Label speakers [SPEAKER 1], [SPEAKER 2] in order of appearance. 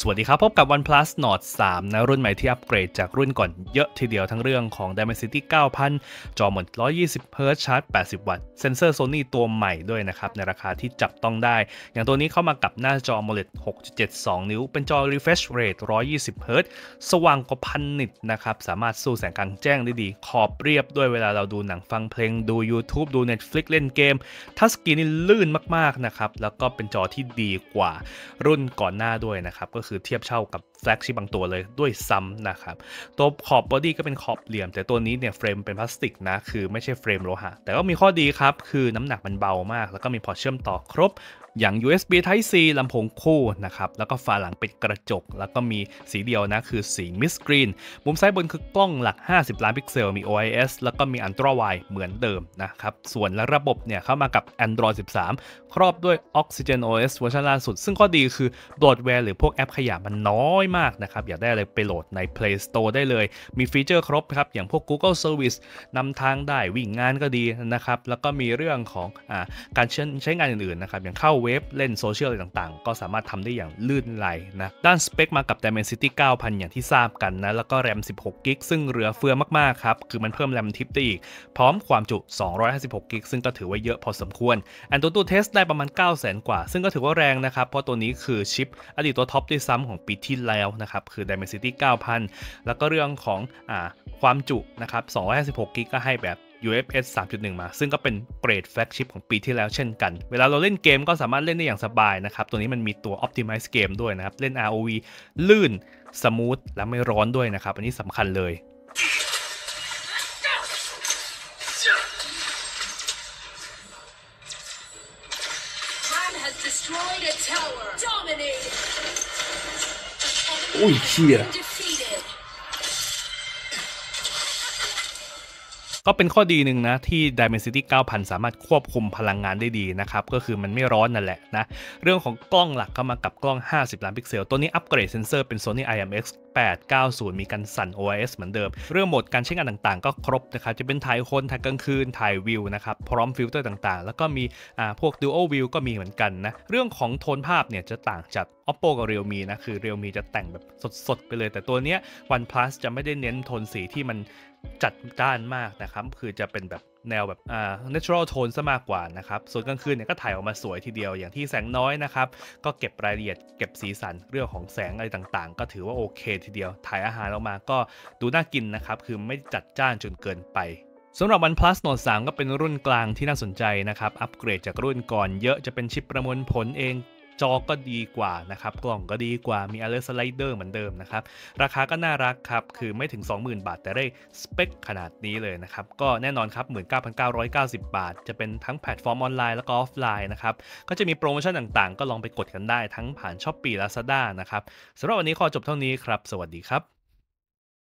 [SPEAKER 1] สวัสดีครับพบกับ OnePlus Nord 3นะรุ่นใหม่ที่อัปเกรดจากรุ่นก่อนเยอะทีเดียวทั้งเรื่องของ Dimensity 9000 จอหมด 120Hz ชาร์จ80วัตต์เซนเซอร์ Sony ตัวใหม่ด้วยนะครับ ในราคาที่จับต้องได้ อย่างตัวนี้เข้ามากับหน้าจอ AMOLED 6.72 นิ้ว เป็นจอ refresh rate 120Hz สว่างกว่าพันนิตนะครับ สามารถสู้แสงกลางแจ้งได้ดี ขอบเรียบด้วยเวลาเราดูหนังฟังเพลงดู YouTube ดู Netflix เล่นเกมทัชสกรีนนี่ลื่นมาก ๆ นะครับแล้วก็เป็นจอที่ดีกว่ารุ่นก่อนหน้าด้วยนะครับก็คือเทียบเช่ากับแฟลกชิบางตัวเลยด้วยซ้ำนะครับ ตัวขอบบอดี้ก็เป็นขอบเหลี่ยม แต่ตัวนี้เนี่ยเฟรมเป็นพลาสติกนะ คือไม่ใช่เฟรมโลหะแต่ก็มีข้อดีครับ คือน้ำหนักมันเบามาก แล้วก็มีพอร์ตเชื่อมต่อครบอย่าง USB Type C ลำโพงคู่นะครับ แล้วก็ฝาหลังเป็นกระจก แล้วก็มีสีเดียวนะ คือสีมิสกรีน มุมซ้ายบนคือกล้องหลัก 50 ล้านพิกเซล มี OIS แล้วก็มีอนต r a w ว d เหมือนเดิมนะครับ ส่วนระบบเนี่ยเข้ามากับ Android 13 ครอบด้วย Oxygen OS เวอร์ชันล่าสุด ซึ่งก็ดีคือโหลดแวร์หรือพวกแอปขยะมันน้อยมากนะครับ อยากได้อะไรไปโหลดใน Play Store ได้เลย มีฟีเจอร์ครบครับ อย่างพวก Google Service นำทางได้ วิ่งงานก็ดีนะครับ แล้วก็มีเรื่องของอการใช้งานอื่นๆนะครับ อย่างเข้าเวฟเล่นโซเชียลอะไรต่างๆ ก็สามารถทำได้อย่างลื่นไหลนะ ด้านสเปคมากับ Dimensity 9000 อย่างที่ทราบกันนะ แล้วก็แรม 16 กิกซึ่งเหลือเฟือมากๆ ครับ คือมันเพิ่มแรมทิปได้อีก พร้อมความจุ 256 กิกซึ่งก็ถือว่าเยอะพอสมควร อันตัวตู้เทสได้ประมาณ 900,000 กว่า ซึ่งก็ถือว่าแรงนะครับ เพราะตัวนี้คือชิปอดีตตัวท็อปด้วยซ้ำของปีที่แล้วนะครับ คือ Dimensity 9000 แล้วก็เรื่องของอความจุนะครับ256กิกก็ให้แบบ UFS 3.1 มา ซึ่งก็เป็นเกรดแฟลกชิพของปีที่แล้วเช่นกัน เวลาเราเล่นเกมก็สามารถเล่นได้อย่างสบายนะครับ ตัวนี้มันมีตัว Optimize g กมด้วยนะครับ เล่น ROV ลื่น สมูท และไม่ร้อนด้วยนะครับ อันนี้สำคัญเลยอุ้ยเชี่ยก็เป็นข้อดีหนึ่งนะ ที่ Dimensity 9000 สามารถควบคุมพลังงานได้ดีนะครับ ก็คือมันไม่ร้อนนั่นแหละนะ เรื่องของกล้องหลักเข้ามากับกล้อง 50 ล้านพิกเซล ตัวนี้อัปเกรดเซนเซอร์เป็น Sony IMX 890 มีการสั่น OIS เหมือนเดิม เรื่องโหมดการใช้งานต่างๆ ก็ครบนะครับจะเป็นถ่ายคนถ่ายกลางคืนถ่ายวิวนะครับ พร้อมฟิลเตอร์ต่างๆ แล้วก็มีอ่าพวก Dual View ก็มีเหมือนกันนะเรื่องของโทนภาพเนี่ยจะต่างจาก Oppo กับ Realme นะคือ Realme จะแต่งแบบสดๆ ไปเลย แต่ตัวเนี้ย OnePlus จะไม่ได้เน้นโทนสีที่มันจัดจ้านมากนะครับคือจะเป็นแบบแนวแบบอ่า natural tone ซะมากกว่านะครับส่วนกลางคืนเนี่ยก็ถ่ายออกมาสวยทีเดียวอย่างที่แสงน้อยนะครับก็เก็บรายละเอียดเก็บสีสันเรื่องของแสงอะไรต่างๆ ก็ถือว่าโอเค ทีเดียว ถ่ายอาหารออกมาก็ดูน่ากินนะครับคือไม่จัดจ้านจนเกินไปสำหรับ OnePlus Note 3ก็เป็นรุ่นกลางที่น่าสนใจนะครับอัปเกรดจากรุ่นก่อนเยอะจะเป็นชิปประมวลผลเองจอก็ดีกว่านะครับ กล่องก็ดีกว่ามีอะ l i สไลเดอร์เหมือนเดิมนะครับ ราคาก็น่ารักครับ คือไม่ถึง 20,000 บาท แต่ได้สเปคขนาดนี้เลยนะครับ ก็แน่นอนครับ19,990 บาท จะเป็นทั้งแพลตฟอร์มออนไลน์แล้วก็ออฟไลน์นะครับ ก็จะมีโปรโมชั่นต่างๆ ก็ลองไปกดกันได้ทั้งผ่านช้อปปี้ลาซาด้านะครับสำหรับวันนี้ขอจบเท่านี้ครับสวัสดีครับ